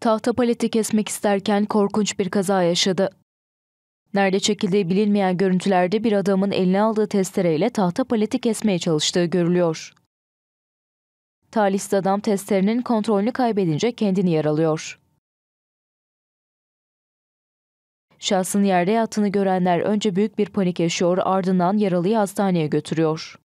tahta paleti kesmek isterken korkunç bir kaza yaşadı. Nerede çekildiği bilinmeyen görüntülerde bir adamın eline aldığı testereyle tahta paleti kesmeye çalıştığı görülüyor. Talihsiz adam testerinin kontrolünü kaybedince kendini yaralıyor. Şahsın yerde yattığını görenler önce büyük bir panik yaşıyor ardından yaralıyı hastaneye götürüyor.